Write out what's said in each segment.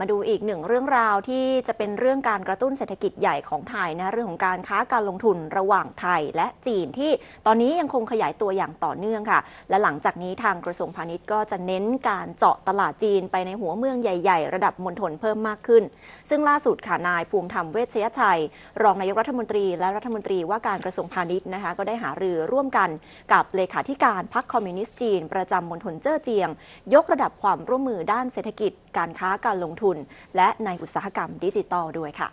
มาดูอีกหนึ่งเรื่องราวที่จะเป็นเรื่องการกระตุ้นเศรษฐกิจใหญ่ของไทยนะเรื่องของการค้าการลงทุนระหว่างไทยและจีนที่ตอนนี้ยังคงขยายตัวอย่างต่อเนื่องค่ะ และหลังจากนี้ทางกระทรวงพาณิชย์ก็จะเน้นการเจาะตลาดจีน ไปในหัวเมืองใหญ่ๆ ระดับมณฑลเพิ่มมากขึ้น ซึ่งล่าสุดค่ะนายภูมิธรรมเวชยชัย รองนายกรัฐมนตรีและรัฐมนตรีว่าการกระทรวงพาณิชย์นะคะก็ได้หารือร่วมกันกับเลขาธิการพรรคคอมมิวนิสต์จีน ประจำมณฑลเจ้อเจียง ยกระดับความร่วมมือด้านเศรษฐกิจการค้าการลงทุน และในอุตสาหกรรมดิจิทัลด้วยค่ะ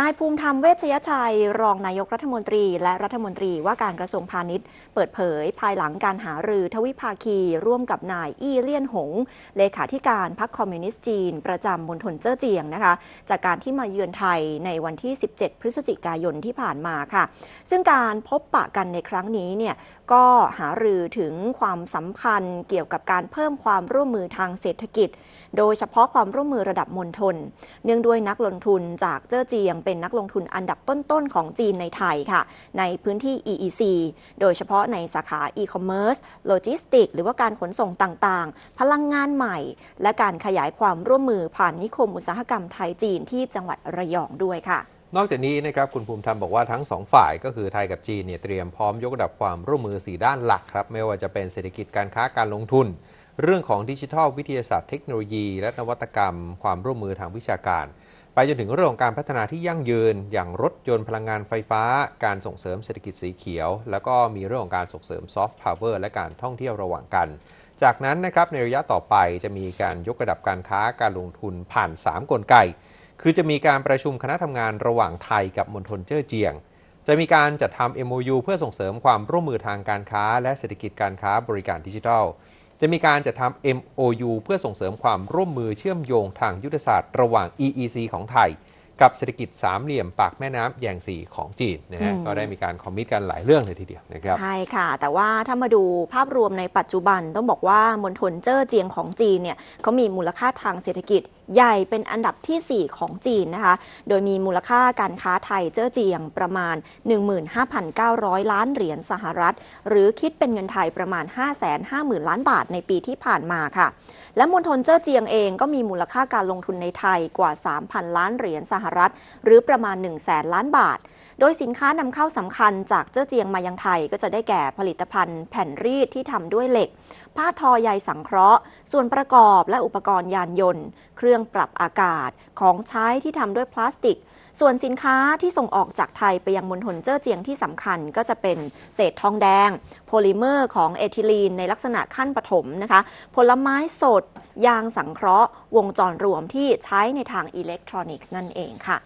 นายภูมิธรรมเวชยชัย รองนายกรัฐมนตรีและรัฐมนตรีว่าการกระทรวงพาณิชย์ เปิดเผยภายหลังการหารือทวิภาคีร่วมกับนายอี้เลี่ยนหง เลขาธิการพรรคคอมมิวนิสต์จีนประจำมณฑลเจ้อเจียงนะคะ จากการที่มาเยือนไทยในวันที่ 17 พฤศจิกายนที่ผ่านมาค่ะ ซึ่งการพบปะกันในครั้งนี้เนี่ยก็หารือถึงความสำคัญเกี่ยวกับการเพิ่มความร่วมมือทางเศรษฐกิจ โดยเฉพาะความร่วมมือระดับมณฑลเนื่องด้วยนักลงทุนจากเจ้อเจียงเป็นนักลงทุนอันดับต้นๆของจีนในไทยค่ะ ในพื้นที่ EEC โดยเฉพาะในสาขา e-commerce โลจิสติกหรือว่าการขนส่งต่างๆ พลังงานใหม่ และการขยายความร่วมมือผ่านนิคมอุตสาหกรรมไทยจีนที่จังหวัดระยองด้วยค่ะ นอกจากนี้นะครับ คุณภูมิธรรมบอกว่าทั้ง 2 ฝ่ายก็คือไทยกับจีนเนี่ยเตรียมพร้อมยกระดับความร่วมมือ4ด้านหลักครับไม่ว่าจะเป็นเศรษฐกิจการค้าการลงทุน เรื่องของดิจิทัลวิทยาศาสตร์เทคโนโลยีและนวัตกรรม ความร่วมมือทางวิชาการไปจนถึงเรื่องของการพัฒนาที่ยั่งยืน อย่างรถยนต์พลังงานไฟฟ้า การส่งเสริมเศรษฐกิจสีเขียว แล้วก็มีเรื่องของการส่งเสริมซอฟต์พาวเวอร์และการท่องเที่ยวระหว่างกัน จากนั้นนะครับในระยะต่อไปจะมีการยกระดับการค้าการลงทุนผ่าน 3 กลไก คือจะมีการประชุมคณะทำงานระหว่างไทยกับมณฑลเจ้อเจียงจะมีการจัดทำ MOU เพื่อส่งเสริมความร่วมมือทางการค้า และเศรษฐกิจการค้าบริการดิจิทัลจะมีการจัดทำ MOU เพื่อส่งเสริมความร่วมมือเชื่อมโยงทางยุทธศาสตร์ระหว่าง EEC ของไทยกับเศรษฐกิจสามเหลี่ยมปากแม่น้ำแยงสีของจีนนะฮะก็ได้มีการคอมมิตกันหลายเรื่องเลยทีเดียวนะครับใช่ค่ะ แต่ว่าถ้ามาดูภาพรวมในปัจจุบันต้องบอกว่ามณฑลเจ้อเจียงของจีนเนี่ยเขามีมูลค่าทางเศรษฐกิจใหญ่เป็นอันดับที่ 4 ของจีนนะคะโดยมีมูลค่าการค้าไทยเจ้อเจียงประมาณ 15,900 ล้านเหรียญสหรัฐ หรือคิดเป็นเงินไทยประมาณ 550,000ล้านบาทในปีที่ผ่านมาค่ะ และมณฑลเจ้อเจียงเองก็มีมูลค่าการลงทุนในไทยกว่า 3,000 ล้านเหรียญสหหรัฐหรือประมาณ1 0 0 0 0แสนล้านบาท โดยสินค้านำเข้าสำคัญจากเจ้าเจียงมายังไทยก็จะได้แก่ผลิตภัณฑ์แผ่นรีดที่ทำด้วยเหล็ก ผ้าทอใยสังเคราะห์ ส่วนประกอบและอุปกรณ์ยานยนต์ เครื่องปรับอากาศของใช้ที่ทำด้วยพลาสติกส่วนสินค้าที่ส่งออกจากไทยไปยังมณฑลเจ้อเจียงที่สำคัญก็จะเป็นเศษทองแดงโพลิเมอร์ของเอทิลีนในลักษณะขั้นปฐมนะคะผลไม้สด ยางสังเคราะห์วงจรรวมที่ใช้ในทางอิเล็กทรอนิกส์นั่นเองค่ะ